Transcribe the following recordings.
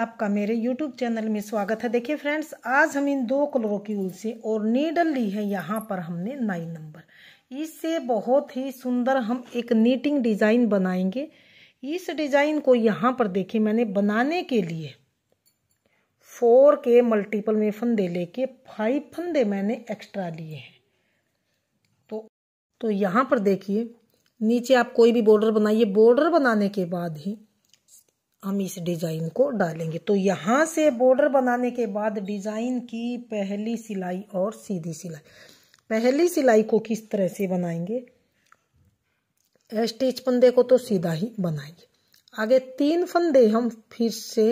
आपका मेरे YouTube channel में स्वागत है देखिए फ्रेंड्स आज हम इन दो कलरों की उल से और नीडल ली है यहाँ पर हमने नाइन नंबर इससे बहुत ही सुंदर हम एक नीटिंग डिज़ाइन बनाएंगे इस डिज़ाइन को यहाँ पर देखिए मैंने बनाने के लिए फोर के मल्टीपल में फंदे लेके फाइव फंदे मैंने एक्स्ट्रा लिए हैं तो तो यहाँ पर देखिए नीचे आप कोई भी बॉर्डर बनाइए बॉर्डर बनाने के बाद ही हम इस डिजाइन को डालेंगे तो यहाँ से बॉर्डर बनाने के बाद डिजाइन की पहली सिलाई और सीधी सिलाई पहली सिलाई को किस तरह से बनाएंगे स्टिच फंदे को तो सीधा ही बनाएंगे आगे तीन फंदे हम फिर से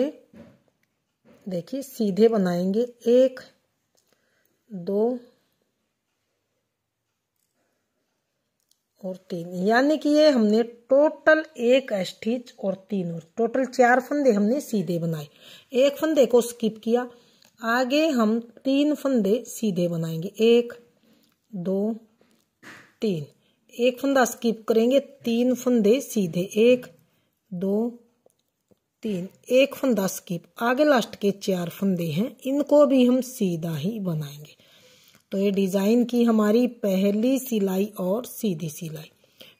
देखिए सीधे बनाएंगे एक दो और तीन यानी कि ये हमने टोटल एक स्टिच और तीन और टोटल चार फंदे हमने सीधे बनाए एक फंदे को स्किप किया आगे हम तीन फंदे सीधे बनाएंगे एक दो तीन एक फंदा स्किप करेंगे तीन फंदे सीधे एक दो तीन एक फंदा स्किप आगे लास्ट के चार फंदे हैं इनको भी हम सीधा ही बनाएंगे तो ये डिज़ाइन की हमारी पहली सिलाई और सीधी सिलाई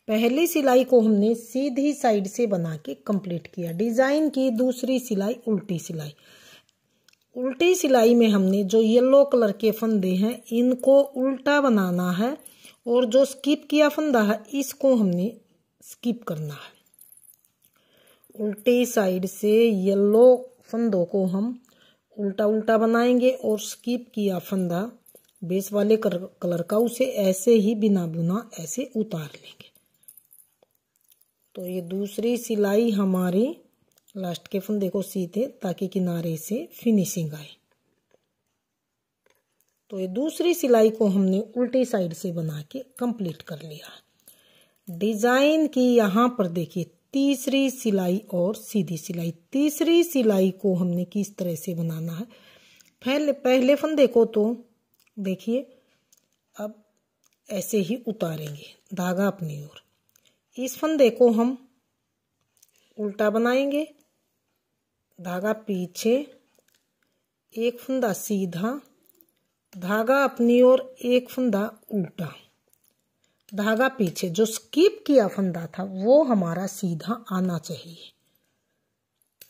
पहली सिलाई को हमने सीधी साइड से बना के कंप्लीट किया डिज़ाइन की दूसरी सिलाई उल्टी सिलाई उल्टी सिलाई में हमने जो येलो कलर के फंदे हैं इनको उल्टा बनाना है और जो स्किप किया फंदा है इसको हमने स्किप करना है उल्टी साइड से येलो फंदों को हम उल्टा उल्टा बनाएंगे और स्किप किया फंदा बेस वाले कलर का उसे ऐसे ही बिना बुना ऐसे उतार लेंगे तो ये दूसरी सिलाई हमारी लास्ट के फन देखो सीधे ताकि किनारे से फिनिशिंग आए तो ये दूसरी सिलाई को हमने उल्टी साइड से बना के कंप्लीट कर लिया डिजाइन की यहां पर देखिए तीसरी सिलाई और सीधी सिलाई तीसरी सिलाई को हमने किस तरह से बनाना है पहले पहले फन देखो तो देखिए अब ऐसे ही उतारेंगे धागा अपनी ओर इस फंदे को हम उल्टा बनाएंगे धागा पीछे एक फंदा सीधा धागा अपनी ओर एक फंदा उल्टा धागा पीछे जो स्कीप किया फंदा था वो हमारा सीधा आना चाहिए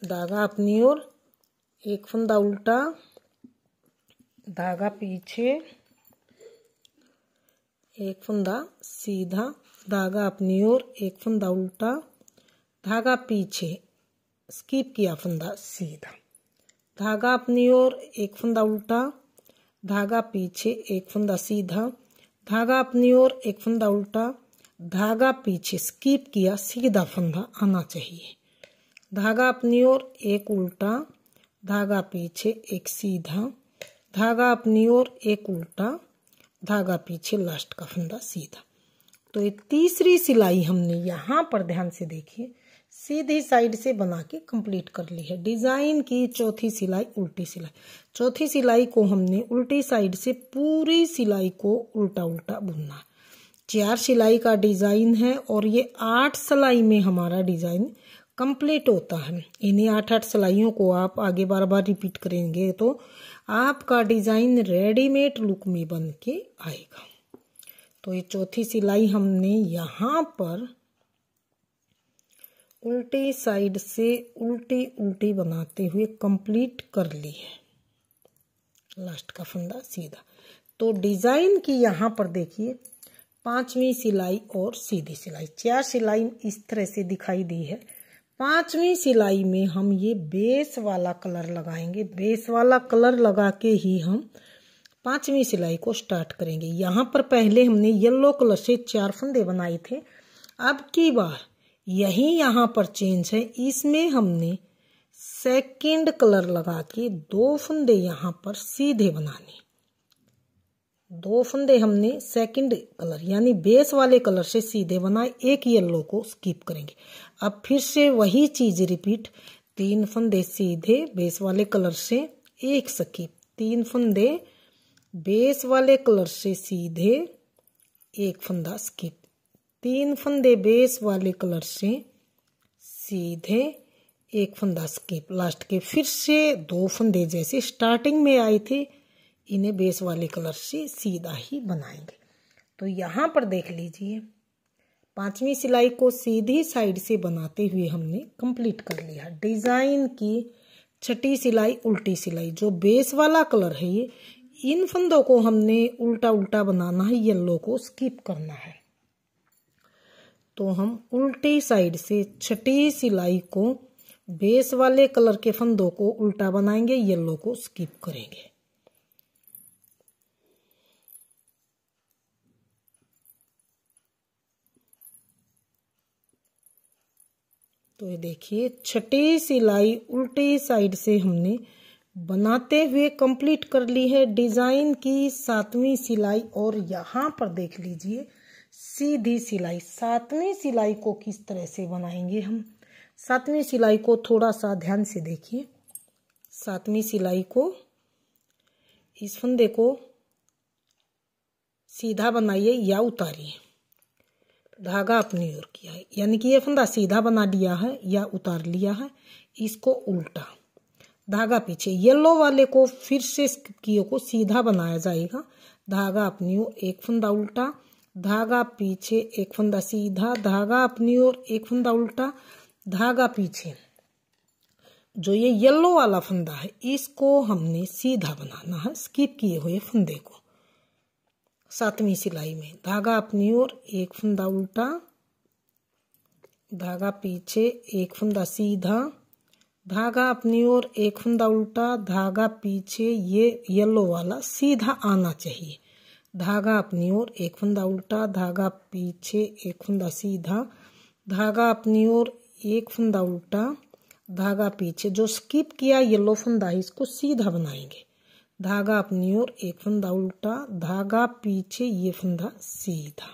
धागा अपनी ओर एक फंदा उल्टा धागा पीछे एक फंदा सीधा धागा अपनी ओर एक फंदा उल्टा धागा पीछे स्कीप किया फंदा सीधा धागा अपनी ओर एक फंदा उल्टा धागा पीछे एक फंदा सीधा धागा अपनी ओर एक फंदा उल्टा धागा पीछे स्कीप किया सीधा फंदा आना चाहिए धागा अपनी ओर एक उल्टा धागा पीछे एक सीधा धागा अपनी ओर एक उल्टा धागा पीछे लास्ट का फंदा सीधा तो ये तीसरी सिलाई हमने यहाँ पर ध्यान से देखिए सीधी साइड से बना के कंप्लीट कर ली है डिज़ाइन की चौथी सिलाई उल्टी सिलाई चौथी सिलाई को हमने उल्टी साइड से पूरी सिलाई को उल्टा उल्टा बुनना है चार सिलाई का डिज़ाइन है और ये आठ सिलाई में हमारा डिज़ाइन कंप्लीट होता है इन्हीं आठ आठ सिलाइयों को आप आगे बार बार रिपीट करेंगे तो आपका डिज़ाइन रेडीमेड लुक में बन के आएगा तो ये चौथी सिलाई हमने यहाँ पर उल्टी साइड से उल्टी उल्टी बनाते हुए कंप्लीट कर ली है लास्ट का फंदा सीधा तो डिज़ाइन की यहाँ पर देखिए पांचवी सिलाई और सीधी सिलाई चार सिलाई इस तरह से दिखाई दी है पांचवी सिलाई में हम ये बेस वाला कलर लगाएंगे बेस वाला कलर लगा के ही हम पांचवी सिलाई को स्टार्ट करेंगे यहाँ पर पहले हमने येलो कलर से चार फंदे बनाए थे अब की बार यही यहाँ पर चेंज है इसमें हमने सेकंड कलर लगा के दो फंदे यहाँ पर सीधे बनाने दो फंदे हमने सेकंड कलर यानी बेस वाले कलर से सीधे बनाए एक येलो को स्किप करेंगे अब फिर से वही चीज रिपीट तीन फंदे सीधे बेस वाले कलर से एक स्किप तीन फंदे बेस वाले कलर से सीधे एक फंदा स्किप तीन फंदे बेस वाले कलर से सीधे एक फंदा स्किप लास्ट के फिर से दो फंदे जैसे स्टार्टिंग में आए थे इन्हें बेस वाले कलर से सीधा ही बनाएंगे तो यहाँ पर देख लीजिए पांचवी सिलाई को सीधी साइड से बनाते हुए हमने कंप्लीट कर लिया डिज़ाइन की छठी सिलाई उल्टी सिलाई जो बेस वाला कलर है ये इन फंदों को हमने उल्टा उल्टा बनाना है येलो को स्किप करना है तो हम उल्टी साइड से छठी सिलाई को बेस वाले कलर के फंदों को उल्टा बनाएंगे येलो को स्किप करेंगे तो ये देखिए छठी सिलाई उल्टी साइड से हमने बनाते हुए कंप्लीट कर ली है डिज़ाइन की सातवीं सिलाई और यहाँ पर देख लीजिए सीधी सिलाई सातवीं सिलाई को किस तरह से बनाएंगे हम सातवीं सिलाई को थोड़ा सा ध्यान से देखिए सातवीं सिलाई को इस फंदे को सीधा बनाइए या उतारिए धागा अपनी ओर किया है यानी कि ये फंदा सीधा बना लिया है या उतार लिया है इसको उल्टा धागा पीछे येलो वाले को फिर से किए को सीधा बनाया जाएगा धागा अपनी ओर एक फंदा उल्टा धागा पीछे एक फंदा सीधा धागा अपनी ओर एक फंदा उल्टा धागा पीछे जो ये येलो वाला फंदा है इसको हमने सीधा बनाना है स्किप किए हुए फंदे को सातवीं सिलाई में धागा अपनी ओर एक फंदा उल्टा धागा पीछे एक फंदा सीधा धागा अपनी ओर एक फंदा उल्टा धागा पीछे ये येलो वाला सीधा आना चाहिए धागा अपनी ओर एक फंदा उल्टा धागा पीछे एक फंदा सीधा धागा अपनी ओर एक फंदा उल्टा धागा पीछे जो स्किप किया येलो फंदा इसको सीधा बनाएंगे धागा अपनी ओर एक फंदा उल्टा धागा पीछे ये फंदा सीधा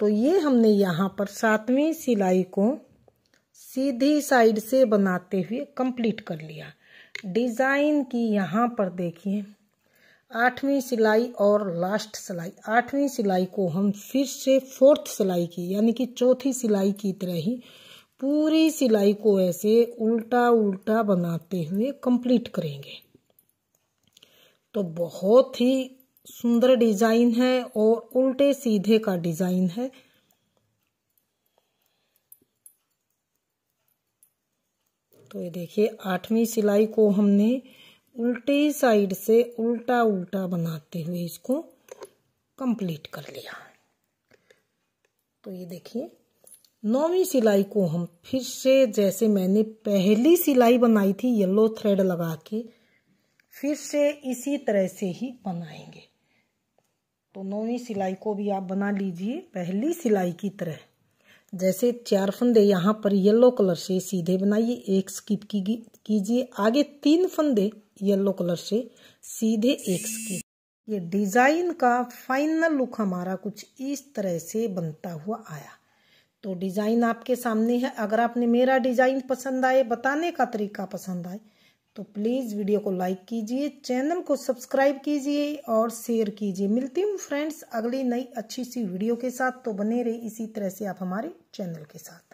तो ये हमने यहाँ पर सातवीं सिलाई को सीधी साइड से बनाते हुए कंप्लीट कर लिया डिज़ाइन की यहाँ पर देखिए आठवीं सिलाई और लास्ट सिलाई आठवीं सिलाई को हम फिर से फोर्थ सिलाई की यानी कि चौथी सिलाई की तरह ही पूरी सिलाई को ऐसे उल्टा उल्टा बनाते हुए कंप्लीट करेंगे तो बहुत ही सुंदर डिजाइन है और उल्टे सीधे का डिजाइन है तो ये देखिए आठवीं सिलाई को हमने उल्टी साइड से उल्टा उल्टा बनाते हुए इसको कंप्लीट कर लिया तो ये देखिए नौवीं सिलाई को हम फिर से जैसे मैंने पहली सिलाई बनाई थी येलो थ्रेड लगा के फिर से इसी तरह से ही बनाएंगे तो नौवीं सिलाई को भी आप बना लीजिए पहली सिलाई की तरह जैसे चार फंदे यहाँ पर येलो कलर से सीधे बनाइए एक स्किप कीजिए आगे तीन फंदे येलो कलर से सीधे एक स्किप ये डिज़ाइन का फाइनल लुक हमारा कुछ इस तरह से बनता हुआ आया तो डिज़ाइन आपके सामने है अगर आपने मेरा डिज़ाइन पसंद आए बताने का तरीका पसंद आए तो प्लीज़ वीडियो को लाइक कीजिए चैनल को सब्सक्राइब कीजिए और शेयर कीजिए मिलती हूँ फ्रेंड्स अगली नई अच्छी सी वीडियो के साथ तो बने रहे इसी तरह से आप हमारे चैनल के साथ